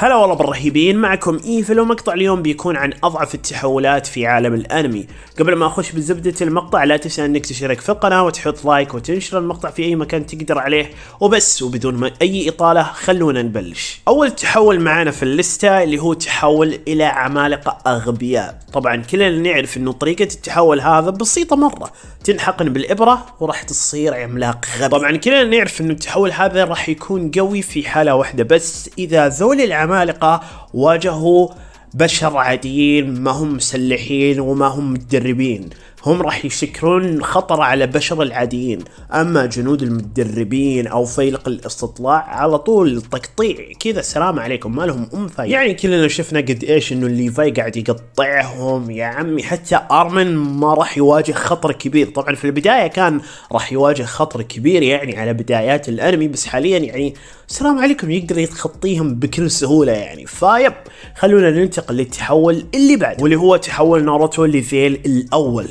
هلا والله بالرهيبين معكم ايفل ومقطع اليوم بيكون عن اضعف التحولات في عالم الانمي قبل ما اخش بزبدة المقطع لا تنسى انك تشترك في القناة وتحط لايك وتنشر المقطع في اي مكان تقدر عليه وبس وبدون ما اي اطالة خلونا نبلش اول تحول معانا في الليستة اللي هو تحول الى عمالقة اغبياء طبعا كلنا نعرف انه طريقة التحول هذا بسيطة مرة تنحقن بالابرة وراح تصير عملاق غبي طبعا كلنا نعرف انه التحول هذا راح يكون قوي في حالة واحدة بس اذا ذول العمالقة العمالقة واجهوا بشر عاديين ما هم مسلحين وما هم متدربين هم راح يشكلون خطر على بشر العاديين اما جنود المتدربين او فيلق الاستطلاع على طول تقطيع كذا السلام عليكم ما لهم انثى يعني كلنا شفنا قد ايش انه الليفاي قاعد يقطعهم يا عمي حتى ارمن ما راح يواجه خطر كبير طبعا في البدايه كان راح يواجه خطر كبير يعني على بدايات الانمي بس حاليا يعني السلام عليكم يقدر يتخطيهم بكل سهوله يعني فايب خلونا ننتقل للتحول اللي بعد واللي هو تحول ناروتو لفيل الاول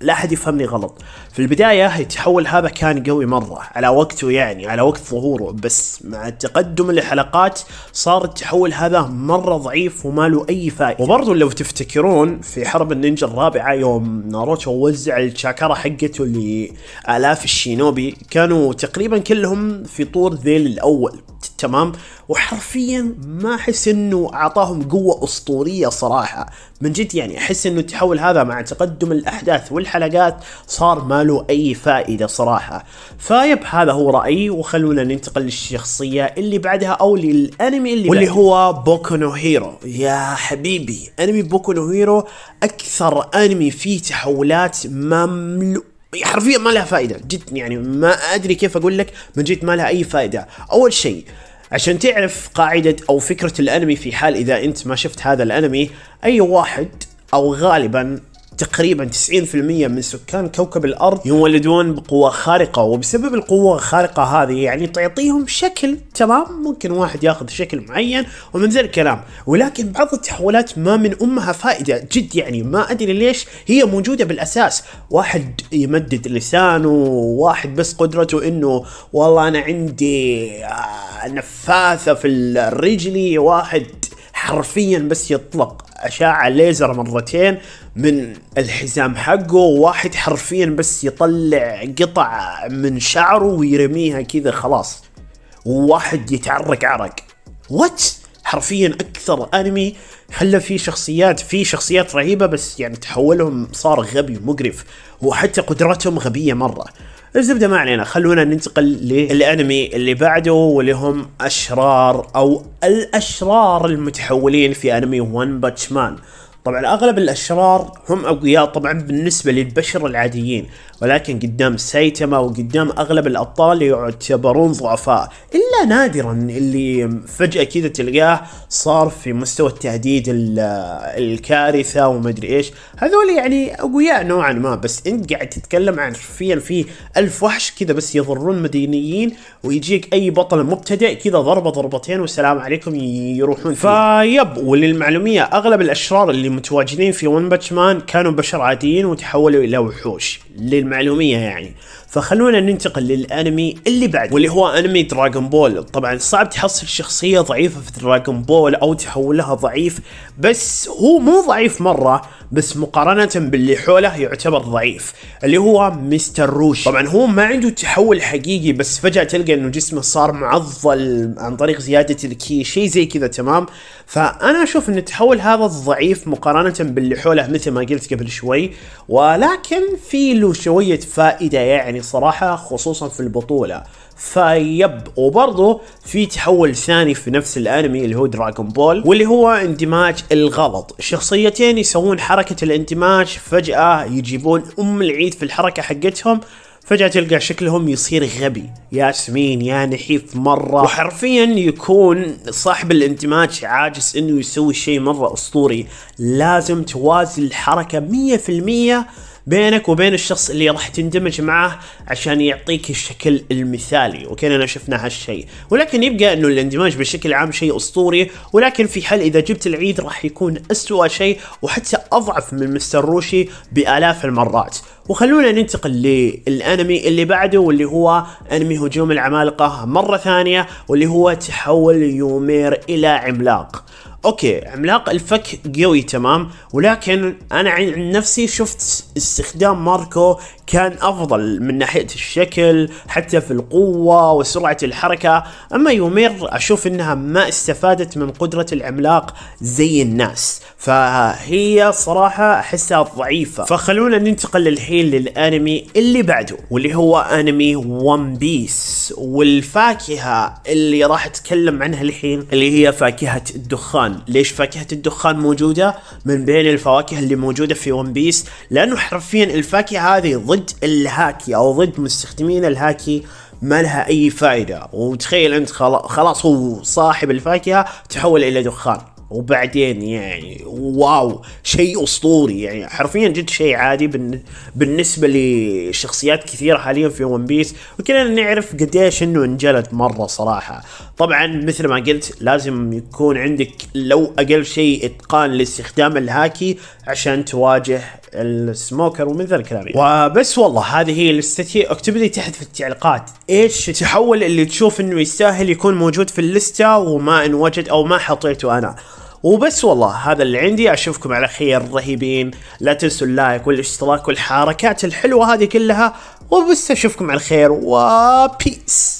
لا احد يفهمني غلط في البدايه التحول هذا كان قوي مره على وقته يعني على وقت ظهوره بس مع تقدم الحلقات صار التحول هذا مره ضعيف وما له اي فائده وبرضه لو تفتكرون في حرب النينجا الرابعه يوم ناروتو وزع الشاكرة حقته لالاف الشينوبي كانوا تقريبا كلهم في طور ذيل الاول تمام وحرفيا ما احس انه اعطاهم قوه اسطوريه صراحه من جد يعني احس انه التحول هذا مع تقدم الاحداث والحلقات صار ما له اي فائده صراحه فيب هذا هو رايي وخلونا ننتقل للشخصيه اللي بعدها او للانمي اللي واللي هو بوكو نو هيرو يا حبيبي انمي بوكو نو هيرو اكثر انمي فيه تحولات مملوء يعني حرفيا ما لها فائده جد يعني ما ادري كيف اقول لك من جد ما لها اي فائده اول شيء عشان تعرف قاعده او فكره الانمي في حال اذا انت ما شفت هذا الانمي اي واحد او غالبا تقريبا 90% من سكان كوكب الارض يولدون بقوه خارقه وبسبب القوه الخارقه هذه يعني تعطيهم شكل تمام ممكن واحد ياخذ شكل معين ومن ذا الكلام ولكن بعض التحولات ما من امها فائده جد يعني ما ادري ليش هي موجوده بالاساس واحد يمدد لسانه واحد بس قدرته انه والله انا عندي آه، نفاثه في رجلي واحد حرفيا بس يطلق اشعه ليزر مرتين من الحزام حقه واحد حرفيا بس يطلع قطع من شعره ويرميها كذا خلاص وواحد يتعرق عرق وات حرفيا اكثر انمي خلى فيه شخصيات في شخصيات رهيبه بس يعني تحولهم صار غبي مقرف وحتى قدراتهم غبيه مره الزبده ما علينا خلونا ننتقل للانمي اللي بعده واللي هم اشرار او الاشرار المتحولين في انمي ون باتش مان طبعا اغلب الاشرار هم اقوياء طبعا بالنسبه للبشر العاديين ولكن قدام سايتاما وقدام اغلب الابطال يعتبرون ضعفاء الا نادرا اللي فجاه كذا تلقاه صار في مستوى التهديد الكارثه ادري ايش هذول يعني اقوياء نوعا ما بس انت قاعد تتكلم عن حرفيا في ألف وحش كذا بس يضرون مدنيين ويجيك اي بطل مبتدئ كذا ضربه ضربتين والسلام عليكم يروحون فيب وللمعلوميه اغلب الاشرار اللي المتواجدين في ون باتش مان كانوا بشر عاديين وتحولوا الى وحوش للمعلوميه يعني فخلونا ننتقل للانمي اللي بعد واللي هو انمي دراغون بول طبعا صعب تحصل شخصية ضعيفة في دراغون بول او تحولها ضعيف بس هو مو ضعيف مرة بس مقارنة باللي حوله يعتبر ضعيف اللي هو مستر روش طبعا هو ما عنده تحول حقيقي بس فجأة تلقى انه جسمه صار معضل عن طريق زيادة الكي شيء زي كذا تمام فانا اشوف ان التحول هذا ضعيف مقارنة باللي حوله مثل ما قلت قبل شوي ولكن في له شوية فائدة يعني الصراحة خصوصا في البطولة فيب وبرضه في تحول ثاني في نفس الانمي اللي هو دراغون بول واللي هو اندماج الغلط شخصيتين يسوون حركة الاندماج فجأة يجيبون ام العيد في الحركة حقتهم فجأة تلقى شكلهم يصير غبي يا سمين يا نحيف مرة وحرفيا يكون صاحب الاندماج عاجز انه يسوي شيء مرة اسطوري لازم توازي الحركة مية في المية بينك وبين الشخص اللي راح تندمج معه عشان يعطيك الشكل المثالي انا شفنا هالشيء ولكن يبقى انه الاندماج بشكل عام شيء اسطوري ولكن في حال اذا جبت العيد راح يكون اسوأ شيء وحتى اضعف من مستر روشي بالاف المرات وخلونا ننتقل للانمي اللي بعده واللي هو انمي هجوم العمالقه مره ثانيه واللي هو تحول يومير الى عملاق اوكي عملاق الفك قوي تمام ولكن انا عن نفسي شفت استخدام ماركو كان افضل من ناحيه الشكل حتى في القوه وسرعه الحركه اما يومير اشوف انها ما استفادت من قدره العملاق زي الناس فهي صراحه احسها ضعيفه فخلونا ننتقل الحين للانمي اللي بعده واللي هو انمي ون بيس والفاكهه اللي راح اتكلم عنها الحين اللي هي فاكهه الدخان الدخان ليش فاكهة الدخان موجودة من بين الفواكه اللي موجودة في ون بيس لأنه حرفيا الفاكهة هذه ضد الهاكي أو ضد مستخدمين الهاكي ما لها أي فائدة وتخيل أنت خلاص هو صاحب الفاكهة تحول إلى دخان وبعدين يعني واو شيء اسطوري يعني حرفيا جد شيء عادي بالنسبه لشخصيات كثيره حاليا في ون بيس وكلنا نعرف قديش انه انجلد مره صراحه طبعا مثل ما قلت لازم يكون عندك لو اقل شيء اتقان لاستخدام الهاكي عشان تواجه السموكر ومن ذا الكلام يعني. وبس والله هذه هي اللستة اكتب لي تحت في التعليقات ايش التحول اللي تشوف انه يستاهل يكون موجود في اللستة وما انوجد او ما حطيته انا وبس والله هذا اللي عندي اشوفكم على خير رهيبين لا تنسوا اللايك والاشتراك والحركات الحلوة هذه كلها وبس اشوفكم على خير وبيس